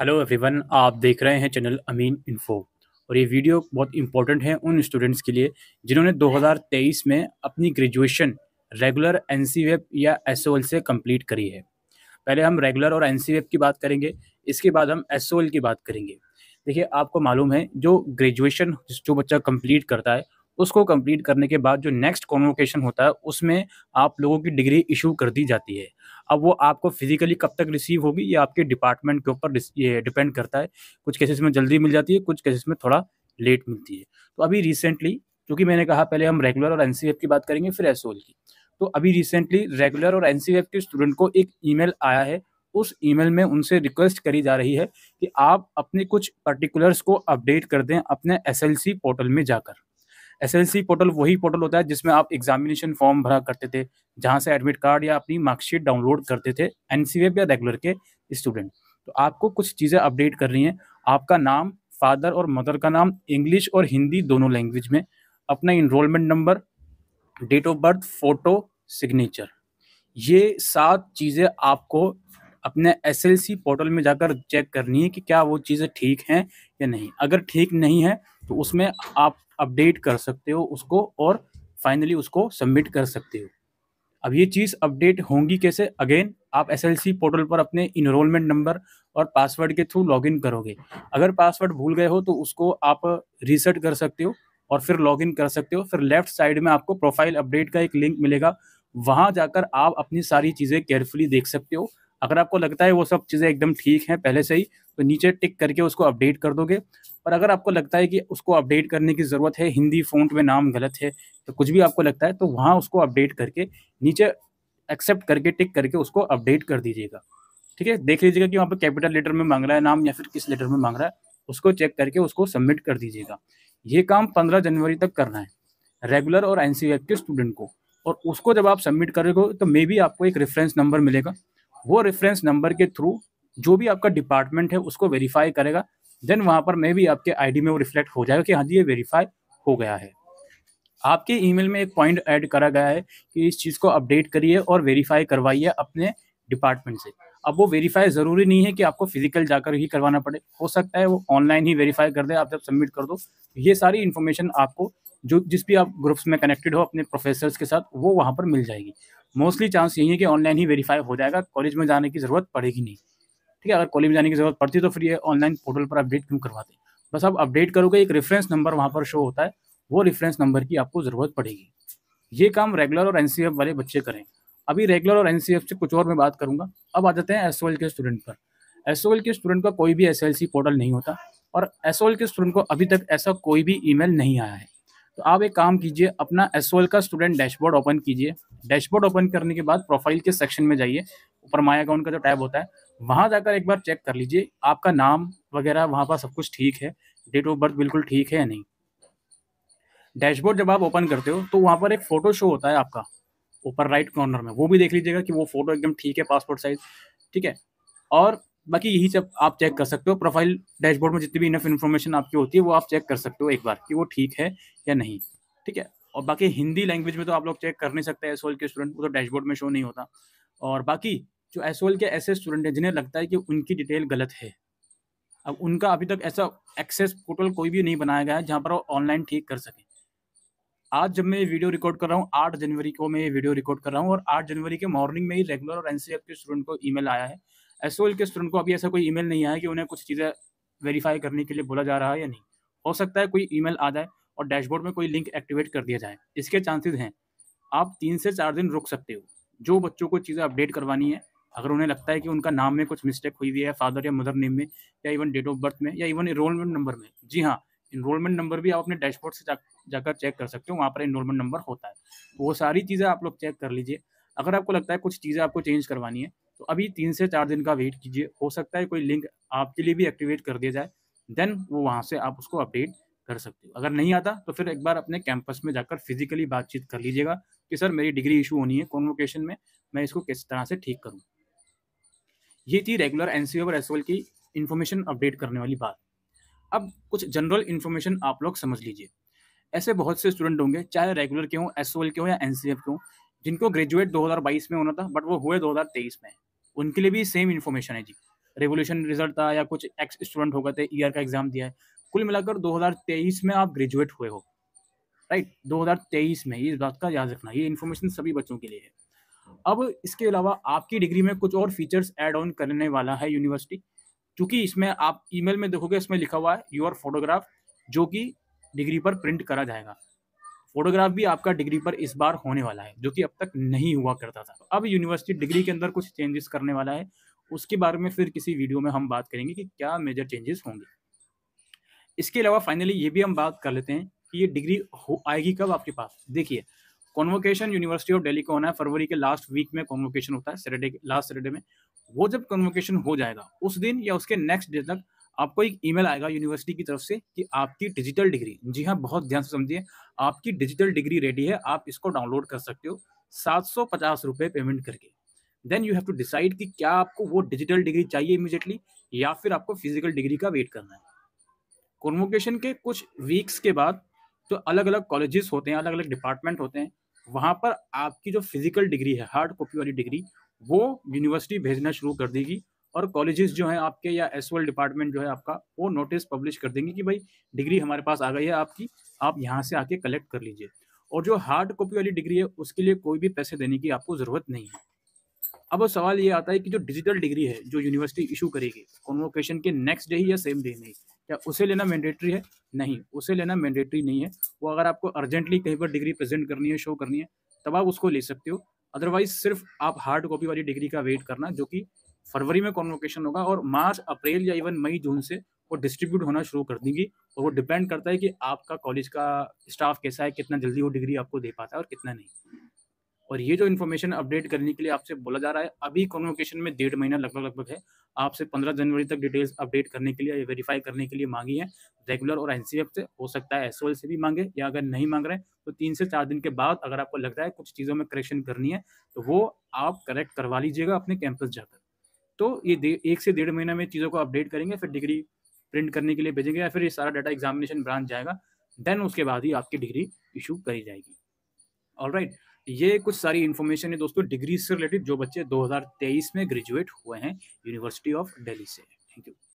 hello everyone आप देख रहे हैं चैनल अमीन इन्फो और ये वीडियो बहुत इंपॉर्टेंट है उन स्टूडेंट्स के लिए जिन्होंने 2023 में अपनी ग्रेजुएशन रेगुलर एन या एस से कंप्लीट करी है पहले हम रेगुलर और एन e की बात करेंगे इसके बाद हम एस की बात करेंगे देखिए आपको मालूम है जो ग्रेजुएशन जो बच्चा कम्प्लीट करता है उसको कंप्लीट करने के बाद जो नेक्स्ट कॉन्वोकेशन होता है उसमें आप लोगों की डिग्री इशू कर दी जाती है अब वो आपको फिजिकली कब तक रिसीव होगी ये आपके डिपार्टमेंट के ऊपर ये डिपेंड करता है कुछ केसेस में जल्दी मिल जाती है कुछ केसेस में थोड़ा लेट मिलती है तो अभी रिसेंटली क्योंकि मैंने कहा पहले हम रेगुलर और एन की बात करेंगे फिर एसओल की तो अभी रिसेंटली रेगुलर और एन के स्टूडेंट को एक ईमेल आया है उस ईमेल में उनसे रिक्वेस्ट करी जा रही है कि आप अपने कुछ पर्टिकुलर्स को अपडेट कर दें अपने एस पोर्टल में जाकर सी पोर्टल वही पोर्टल होता है जिसमें आप एग्जामिनेशन फॉर्म भरा करते थे जहाँ से एडमिट कार्ड या अपनी मार्कशीट डाउनलोड करते थे एफ या रेगुलर के स्टूडेंट तो आपको कुछ चीज़ें अपडेट करनी है आपका नाम फादर और मदर का नाम इंग्लिश और हिंदी दोनों लैंग्वेज में अपना enrolment number date of birth photo signature ये सात चीज़ें आपको अपने सी पोर्टल में जाकर चेक करनी है कि क्या वो चीज़ें ठीक हैं या नहीं अगर ठीक नहीं है तो उसमें आप अपडेट कर सकते हो उसको और फाइनली उसको सबमिट कर सकते हो अब ये चीज़ अपडेट होंगी कैसे अगेन आप एस पोर्टल पर अपने इनरोलमेंट नंबर और पासवर्ड के थ्रू लॉगिन करोगे अगर पासवर्ड भूल गए हो तो उसको आप रीसेट कर सकते हो और फिर लॉगिन कर सकते हो फिर लेफ्ट साइड में आपको प्रोफाइल अपडेट का एक लिंक मिलेगा वहाँ जाकर आप अपनी सारी चीज़ें केयरफुली देख सकते हो अगर आपको लगता है वो सब चीज़ें एकदम ठीक हैं पहले से ही तो नीचे टिक करके उसको अपडेट कर दोगे और अगर आपको लगता है कि उसको अपडेट करने की ज़रूरत है हिंदी फ़ॉन्ट में नाम गलत है तो कुछ भी आपको लगता है तो वहाँ उसको अपडेट करके नीचे एक्सेप्ट करके टिक करके उसको अपडेट कर दीजिएगा ठीक है देख लीजिएगा कि वहाँ पर कैपिटल लेटर में मांग रहा है नाम या फिर किस लेटर में मांग रहा है उसको चेक करके उसको सबमिट कर दीजिएगा ये काम पंद्रह जनवरी तक करना है रेगुलर और एन के स्टूडेंट को और उसको जब आप सबमिट करोगे तो मे बी आपको एक रेफरेंस नंबर मिलेगा वो रेफरेंस नंबर के थ्रू जो भी आपका डिपार्टमेंट है उसको वेरीफाई करेगा देन वहाँ पर मैं भी आपके आईडी में वो रिफ्लेक्ट हो जाएगा कि हाँ जी ये वेरीफाई हो गया है आपके ईमेल में एक पॉइंट ऐड करा गया है कि इस चीज़ को अपडेट करिए और वेरीफाई करवाइए अपने डिपार्टमेंट से अब वो वेरीफाई ज़रूरी नहीं है कि आपको फिजिकल जाकर ही करवाना पड़े हो सकता है वो ऑनलाइन ही वेरीफाई कर दे आप जब सबमिट कर दो ये सारी इन्फॉर्मेशन आपको जो जिस भी आप ग्रुप्स में कनेक्टेड हो अपने प्रोफेसर्स के साथ वो वहाँ पर मिल जाएगी मोस्टली चांस यही है कि ऑनलाइन ही वेरीफाई हो जाएगा कॉलेज में जाने की ज़रूरत पड़ेगी नहीं ठीक है अगर कॉलेज में जाने की ज़रूरत पड़ती है तो फिर ये ऑनलाइन पोर्टल पर अपडेट क्यों करवाते बस आप अपडेट करोगे एक रेफरेंस नंबर वहाँ पर शो होता है वो रेफरेंस नंबर की आपको ज़रूरत पड़ेगी ये काम रेगुलर और एन वाले बच्चे करें अभी रेगुलर और एन से कुछ और मैं बात करूँगा अब आ जाते हैं एस के स्टूडेंट पर एस के स्टूडेंट का कोई भी एस पोर्टल नहीं होता और एस के स्टूडेंट को अभी तक ऐसा कोई भी ई नहीं आया है तो आप एक काम कीजिए अपना एस का स्टूडेंट डैशबोर्ड ओपन कीजिए डैशबोर्ड ओपन करने के बाद प्रोफाइल के सेक्शन में जाइए ऊपर माया अकाउंट का जो टैब होता है वहाँ जाकर एक बार चेक कर लीजिए आपका नाम वगैरह वहाँ पर सब कुछ ठीक है डेट ऑफ बर्थ बिल्कुल ठीक है या नहीं डैशबोर्ड जब आप ओपन करते हो तो वहाँ पर एक फ़ोटो शो होता है आपका ऊपर राइट कॉर्नर में वो भी देख लीजिएगा कि वो फ़ोटो एकदम ठीक है पासपोर्ट साइज़ ठीक है और बाकी यही सब आप चेक कर सकते हो प्रोफाइल डैशबोर्ड में जितनी भी इनफ इन्फॉर्मेशन आपकी होती है वो आप चेक कर सकते हो एक बार कि वो ठीक है या नहीं ठीक है और बाकी हिंदी लैंग्वेज में तो आप लोग चेक कर नहीं सकते एस के स्टूडेंट वो तो डैशबोर्ड में शो नहीं होता और बाकी जो एस के ऐसे स्टूडेंट हैं जिन्हें लगता है कि उनकी डिटेल गलत है अब उनका अभी तक ऐसा एक्सेस पोर्टल कोई भी नहीं बनाया गया है जहाँ पर वो ऑनलाइन ठीक कर सकें आज जब मैं ये वीडियो रिकॉर्ड कर रहा हूँ आठ जनवरी को मैं ये वीडियो रिकॉर्ड कर रहा हूँ और आठ जनवरी के मॉर्निंग में ही रेगुलर और एन के स्टूडेंट को ईमेल आया है एसओएल के स्टूडेंट को अभी ऐसा कोई ईमेल नहीं आया कि उन्हें कुछ चीज़ें वेरीफाई करने के लिए बोला जा रहा है या नहीं हो सकता है कोई ईमेल आ जाए और डैशबोर्ड में कोई लिंक एक्टिवेट कर दिया जाए इसके चांसेस हैं आप तीन से चार दिन रुक सकते हो जो बच्चों को चीज़ें अपडेट करवानी है अगर उन्हें लगता है कि उनका नाम में कुछ मिस्टेक हुई हुई है फादर या मदर नेम में या इवन डेट ऑफ बर्थ में या इवन इनरोलमेंट नंबर में जी हाँ इनरोलमेंट नंबर भी आप अपने डैशबोर्ड से जा, जाकर चेक कर सकते हो वहाँ पर इनरोलमेंट नंबर होता है वो सारी चीज़ें आप लोग चेक कर लीजिए अगर आपको लगता है कुछ चीज़ें आपको चेंज करवानी है तो अभी तीन से चार दिन का वेट कीजिए हो सकता है कोई लिंक आपके लिए भी एक्टिवेट कर दिया जाए देन वो वहाँ से आप उसको अपडेट कर सकते हो अगर नहीं आता तो फिर एक बार अपने कैंपस में जाकर फिजिकली बातचीत कर लीजिएगा कि सर मेरी डिग्री इशू होनी है कॉन्वोकेशन में मैं इसको किस तरह से ठीक करूँ ये थी रेगुलर एन और एस की इन्फॉर्मेशन अपडेट करने वाली बात अब कुछ जनरल इन्फॉर्मेशन आप लोग समझ लीजिए ऐसे बहुत से स्टूडेंट होंगे चाहे रेगुलर के हों एस के हों या एन के हों जिनको ग्रेजुएट 2022 में होना था बट वो हुए 2023 में उनके लिए भी सेम इन्फॉर्मेशन है जी रेवोल्यूशन रिजल्ट था या कुछ एक्स स्टूडेंट होगा थे तो ईयर का एग्जाम दिया है कुल मिलाकर 2023 में आप ग्रेजुएट हुए हो राइट 2023 में इस बात का याद रखना ये इन्फॉर्मेशन सभी बच्चों के लिए है अब इसके अलावा आपकी डिग्री में कुछ और फीचर्स एड ऑन करने वाला है यूनिवर्सिटी क्योंकि इसमें आप ईमेल में देखोगे इसमें लिखा हुआ है योर फोटोग्राफ जो कि डिग्री पर प्रिंट करा जाएगा फोटोग्राफ भी आपका डिग्री पर इस बार होने वाला है जो कि अब तक नहीं हुआ करता था अब यूनिवर्सिटी डिग्री के अंदर कुछ चेंजेस करने वाला है उसके बारे में फिर किसी वीडियो में हम बात करेंगे कि क्या मेजर चेंजेस होंगे इसके अलावा फाइनली ये भी हम बात कर लेते हैं कि ये डिग्री हो आएगी कब आपके पास देखिए कॉन्वोकेशन यूनिवर्सिटी ऑफ डेली का होना है फरवरी के लास्ट वीक में कॉन्वोकेशन होता है सैटरडे लास्ट सैटरडे में वो जब कन्वोकेशन हो जाएगा उस दिन या उसके नेक्स्ट डे तक आपको एक ईमेल आएगा यूनिवर्सिटी की तरफ से कि आपकी डिजिटल डिग्री जी हाँ बहुत ध्यान से समझिए आपकी डिजिटल डिग्री रेडी है आप इसको डाउनलोड कर सकते हो सात सौ पचास रुपये पेमेंट करके then you have to decide कि क्या आपको वो डिजिटल डिग्री चाहिए इमिजिएटली या फिर आपको फिजिकल डिग्री का वेट करना है कॉन्वोकेशन के कुछ वीक्स के बाद जो अलग अलग कॉलेजेस होते हैं अलग अलग डिपार्टमेंट होते हैं वहाँ पर आपकी जो फिजिकल डिग्री है हार्ड कॉपी वाली डिग्री वो यूनिवर्सिटी भेजना शुरू कर देगी और कॉलेजेस जो हैं आपके या एस डिपार्टमेंट जो है आपका वो नोटिस पब्लिश कर देंगे कि भाई डिग्री हमारे पास आ गई है आपकी आप यहाँ से आके कलेक्ट कर लीजिए और जो हार्ड कॉपी वाली डिग्री है उसके लिए कोई भी पैसे देने की आपको ज़रूरत नहीं है अब सवाल ये आता है कि जो डिजिटल डिग्री है जो यूनिवर्सिटी इशू करेगी कॉन्वोकेशन के नेक्स्ट डे ही या सेम डे में क्या उसे लेना मैंडेटरी है नहीं उसे लेना मैंडेटरी नहीं है वो अगर आपको अर्जेंटली कहीं पर डिग्री प्रेजेंट करनी है शो करनी है तब आप उसको ले सकते हो अदरवाइज सिर्फ आप हार्ड कॉपी वाली डिग्री का वेट करना जो कि फरवरी में कॉन्वोकेशन होगा और मार्च अप्रैल या इवन मई जून से वो डिस्ट्रीब्यूट होना शुरू कर देंगी और वो डिपेंड करता है कि आपका कॉलेज का स्टाफ कैसा है कितना जल्दी वो डिग्री आपको दे पाता है और कितना नहीं और ये जो इन्फॉर्मेशन अपडेट करने के लिए आपसे बोला जा रहा है अभी कॉन्वोकेशन में डेढ़ महीना लगभग लगभग है आपसे पंद्रह जनवरी तक डिटेल्स अपडेट करने के लिए वेरीफाई करने के लिए मांगी है रेगुलर और एन से हो सकता है एस से भी मांगे या अगर नहीं मांग रहे हैं तो तीन से चार दिन के बाद अगर आपको लगता है कुछ चीज़ों में करेक्शन करनी है तो वो आप करेक्ट करवा लीजिएगा अपने कैंपस जाकर तो ये एक से डेढ़ महीना में चीज़ों को अपडेट करेंगे फिर डिग्री प्रिंट करने के लिए भेजेंगे या फिर ये सारा डाटा एग्जामिनेशन ब्रांच जाएगा देन उसके बाद ही आपकी डिग्री इशू करी जाएगी और राइट right, ये कुछ सारी इन्फॉर्मेशन है दोस्तों डिग्री से रिलेटेड जो बच्चे 2023 में ग्रेजुएट हुए हैं यूनिवर्सिटी ऑफ दिल्ली से थैंक यू